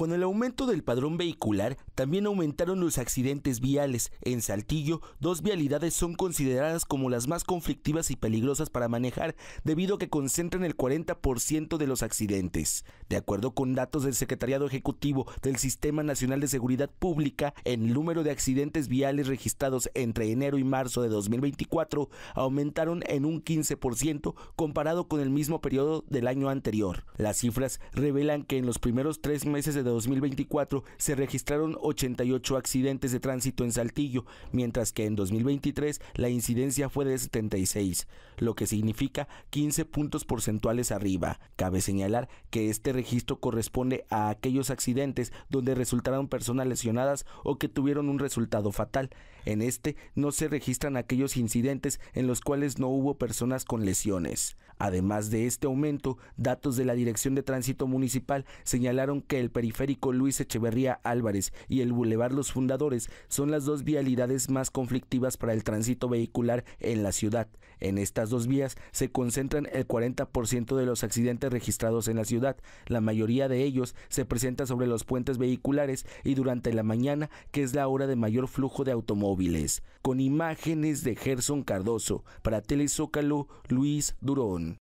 Con el aumento del padrón vehicular, también aumentaron los accidentes viales. En Saltillo, dos vialidades son consideradas como las más conflictivas y peligrosas para manejar, debido a que concentran el 40% de los accidentes. De acuerdo con datos del Secretariado Ejecutivo del Sistema Nacional de Seguridad Pública, el número de accidentes viales registrados entre enero y marzo de 2024 aumentaron en un 15% comparado con el mismo periodo del año anterior. Las cifras revelan que en los primeros tres meses de 2024 se registraron 88 accidentes de tránsito en Saltillo, mientras que en 2023 la incidencia fue de 76, lo que significa 15 puntos porcentuales arriba. Cabe señalar que este registro corresponde a aquellos accidentes donde resultaron personas lesionadas o que tuvieron un resultado fatal. En este no se registran aquellos incidentes en los cuales no hubo personas con lesiones. Además de este aumento, datos de la Dirección de Tránsito Municipal señalaron que el periférico Luis Echeverría Álvarez y el Boulevard Los Fundadores son las dos vialidades más conflictivas para el tránsito vehicular en la ciudad. En estas dos vías se concentran el 40% de los accidentes registrados en la ciudad. La mayoría de ellos se presenta sobre los puentes vehiculares y durante la mañana, que es la hora de mayor flujo de automóviles. Con imágenes de Gerson Cardoso, para Telezócalo, Luis Durón.